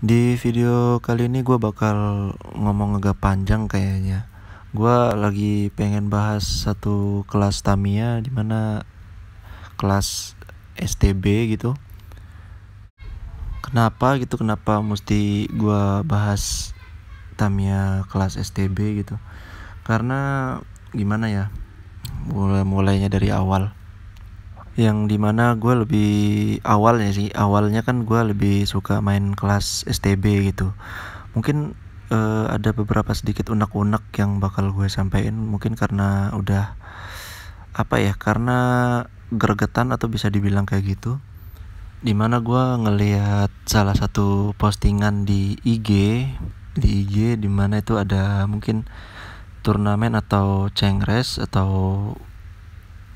Di video kali ini gue bakal ngomong agak panjang kayaknya Gue lagi pengen bahas satu kelas Tamia Dimana kelas STB gitu Kenapa gitu, kenapa mesti gue bahas Tamiya kelas STB gitu Karena gimana ya mulai mulainya dari awal yang dimana gue lebih awalnya sih awalnya kan gue lebih suka main kelas STB gitu mungkin uh, ada beberapa sedikit unek-unek yang bakal gue sampaikan mungkin karena udah apa ya karena gergetan atau bisa dibilang kayak gitu dimana gue ngelihat salah satu postingan di IG di IG dimana itu ada mungkin turnamen atau cengres atau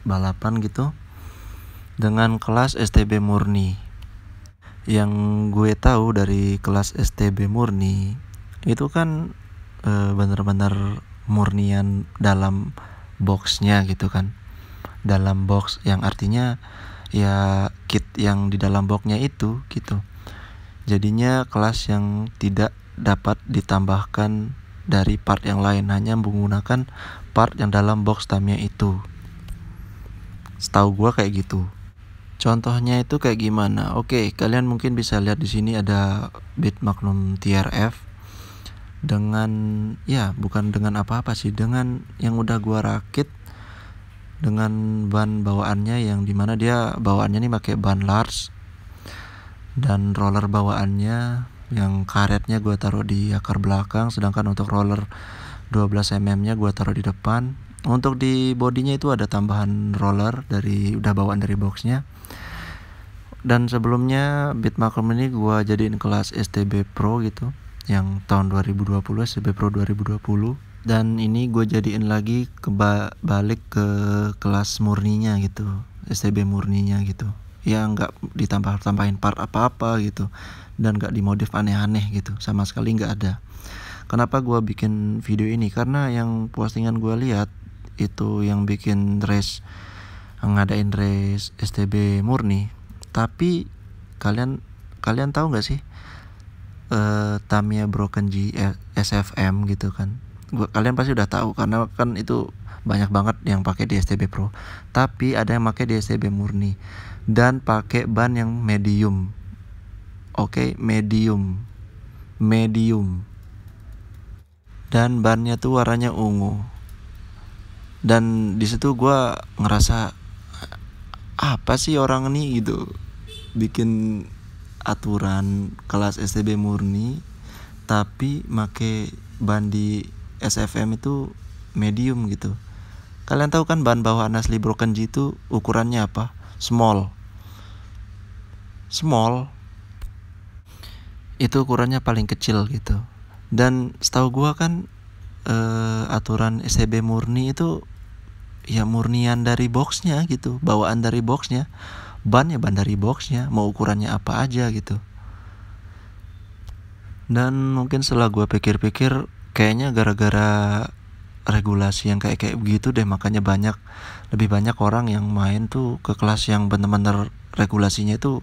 balapan gitu dengan kelas STB murni. Yang gue tahu dari kelas STB murni itu kan e, eh, bener-bener murnian dalam boxnya gitu kan, dalam box yang artinya ya kit yang di dalam boxnya itu gitu. Jadinya kelas yang tidak dapat ditambahkan dari part yang lain hanya menggunakan part yang dalam box tamnya itu. Setahu gue kayak gitu. Contohnya itu kayak gimana? Oke, kalian mungkin bisa lihat di sini ada bit Magnum TRF dengan ya bukan dengan apa-apa sih, dengan yang udah gua rakit dengan ban bawaannya yang dimana dia bawaannya nih pakai ban large dan roller bawaannya yang karetnya gua taruh di akar belakang sedangkan untuk roller 12 mm nya gua taruh di depan untuk di bodinya itu ada tambahan roller dari udah bawaan dari boxnya. Dan sebelumnya Beat Malcolm ini gue jadiin kelas STB Pro gitu yang tahun 2020 STB Pro 2020 dan ini gue jadiin lagi ke balik ke kelas murninya gitu STB murninya gitu ya nggak ditambah tambahin part apa apa gitu dan nggak dimodif aneh-aneh gitu sama sekali nggak ada kenapa gue bikin video ini karena yang postingan gue lihat itu yang bikin race eh, ngadain race STB murni tapi kalian kalian tahu nggak sih uh, eh, Tamia Broken G eh, SFM gitu kan kalian pasti udah tahu karena kan itu banyak banget yang pakai di STB Pro tapi ada yang pakai di STB murni dan pakai ban yang medium oke okay, medium medium dan bannya tuh warnanya ungu dan di situ gue ngerasa apa sih orang ini gitu bikin aturan kelas STB murni tapi make bandi SFM itu medium gitu kalian tahu kan bahan bawaan asli broken G itu ukurannya apa small small itu ukurannya paling kecil gitu dan setahu gua kan eh, aturan SCB murni itu ya murnian dari boxnya gitu bawaan dari boxnya ban ya ban dari boxnya mau ukurannya apa aja gitu dan mungkin setelah gue pikir-pikir kayaknya gara-gara regulasi yang kayak kayak begitu deh makanya banyak lebih banyak orang yang main tuh ke kelas yang bener-bener regulasinya itu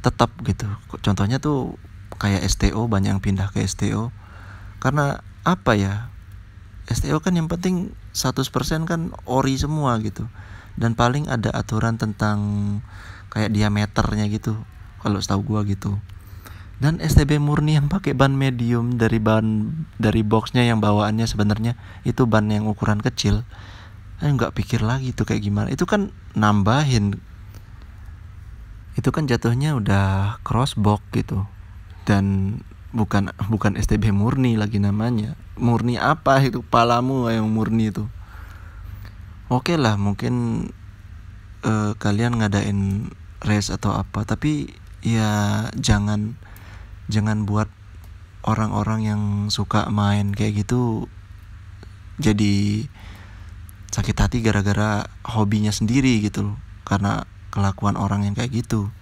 tetap gitu contohnya tuh kayak STO banyak yang pindah ke STO karena apa ya STO kan yang penting 100% kan ori semua gitu dan paling ada aturan tentang kayak diameternya gitu kalau setahu gua gitu dan STB murni yang pakai ban medium dari ban dari boxnya yang bawaannya sebenarnya itu ban yang ukuran kecil saya eh, nggak pikir lagi tuh kayak gimana itu kan nambahin itu kan jatuhnya udah cross box gitu dan bukan bukan STB murni lagi namanya murni apa itu palamu yang murni itu oke okay lah mungkin uh, kalian ngadain race atau apa tapi ya jangan jangan buat orang-orang yang suka main kayak gitu jadi sakit hati gara-gara hobinya sendiri gitu loh karena kelakuan orang yang kayak gitu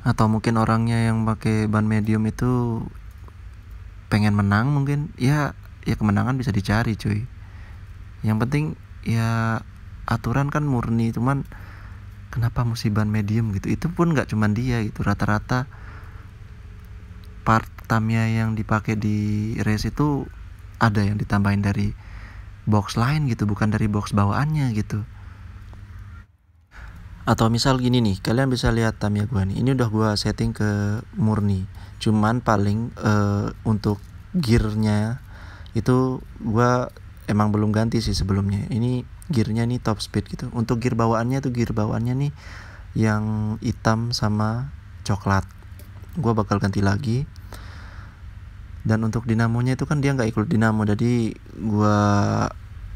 atau mungkin orangnya yang pakai ban medium itu pengen menang mungkin ya ya kemenangan bisa dicari cuy yang penting ya aturan kan murni cuman kenapa mesti ban medium gitu itu pun nggak cuman dia gitu rata-rata part tamia yang dipakai di race itu ada yang ditambahin dari box lain gitu bukan dari box bawaannya gitu atau misal gini nih kalian bisa lihat tamia gua nih ini udah gua setting ke murni cuman paling uh, untuk gearnya itu gua emang belum ganti sih sebelumnya ini gearnya nih top speed gitu untuk gear bawaannya tuh gear bawaannya nih yang hitam sama coklat gua bakal ganti lagi dan untuk dinamonya itu kan dia nggak ikut dinamo jadi gua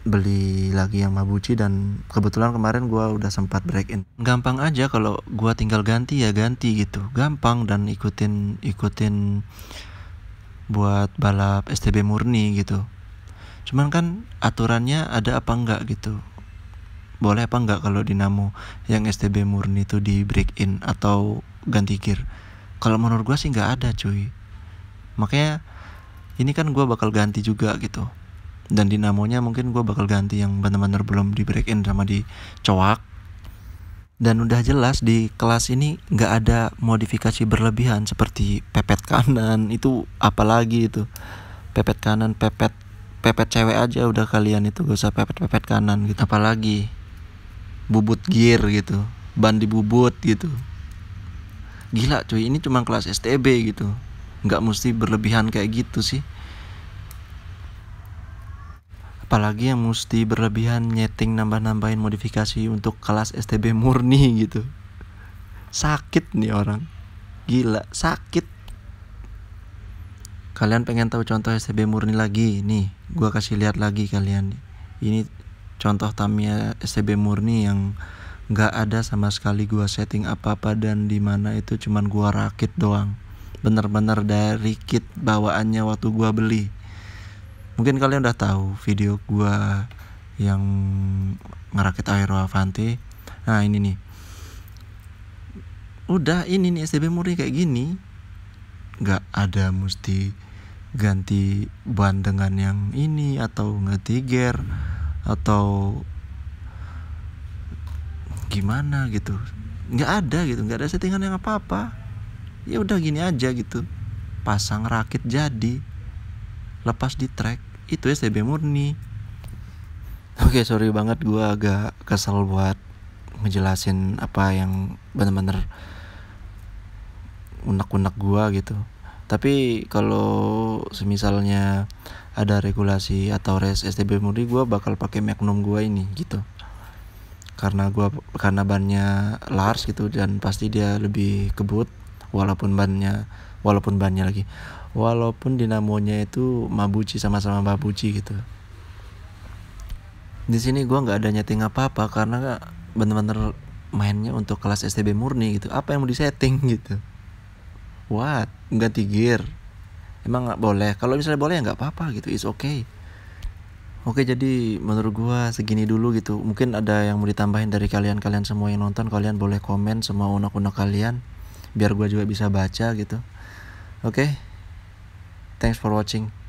beli lagi yang Mabuchi dan kebetulan kemarin gue udah sempat break in gampang aja kalau gue tinggal ganti ya ganti gitu gampang dan ikutin ikutin buat balap STB murni gitu cuman kan aturannya ada apa enggak gitu boleh apa enggak kalau dinamo yang STB murni itu di break in atau ganti gear kalau menurut gue sih nggak ada cuy makanya ini kan gue bakal ganti juga gitu dan dinamonya mungkin gue bakal ganti yang bener-bener belum di break in sama di coak dan udah jelas di kelas ini nggak ada modifikasi berlebihan seperti pepet kanan itu apalagi itu pepet kanan pepet pepet cewek aja udah kalian itu gak usah pepet pepet kanan gitu apalagi bubut gear gitu ban dibubut gitu gila cuy ini cuma kelas STB gitu nggak mesti berlebihan kayak gitu sih apalagi yang mesti berlebihan nyeting nambah-nambahin modifikasi untuk kelas STB murni gitu sakit nih orang gila sakit kalian pengen tahu contoh STB murni lagi nih gua kasih lihat lagi kalian ini contoh Tamiya STB murni yang nggak ada sama sekali gua setting apa-apa dan dimana itu cuman gua rakit doang bener-bener dari kit bawaannya waktu gua beli mungkin kalian udah tahu video gua yang ngerakit Aero Avante nah ini nih udah ini nih STB murni kayak gini nggak ada mesti ganti ban dengan yang ini atau ganti gear atau gimana gitu nggak ada gitu nggak ada settingan yang apa apa ya udah gini aja gitu pasang rakit jadi lepas di track itu STB murni oke okay, sorry banget gue agak kesel buat ngejelasin apa yang bener-bener unek-unek gue gitu tapi kalau semisalnya ada regulasi atau res STB murni gue bakal pakai Magnum gue ini gitu karena gua karena bannya Lars gitu dan pasti dia lebih kebut walaupun bannya walaupun bannya lagi walaupun dinamonya itu mabuci sama-sama mabuci gitu di sini gue nggak ada nyeting apa apa karena bener-bener mainnya untuk kelas STB murni gitu apa yang mau disetting gitu what ganti gear emang nggak boleh kalau misalnya boleh ya nggak apa-apa gitu is okay Oke jadi menurut gue segini dulu gitu Mungkin ada yang mau ditambahin dari kalian-kalian semua yang nonton Kalian boleh komen semua unek-unek kalian Biar gue juga bisa baca gitu okay thanks for watching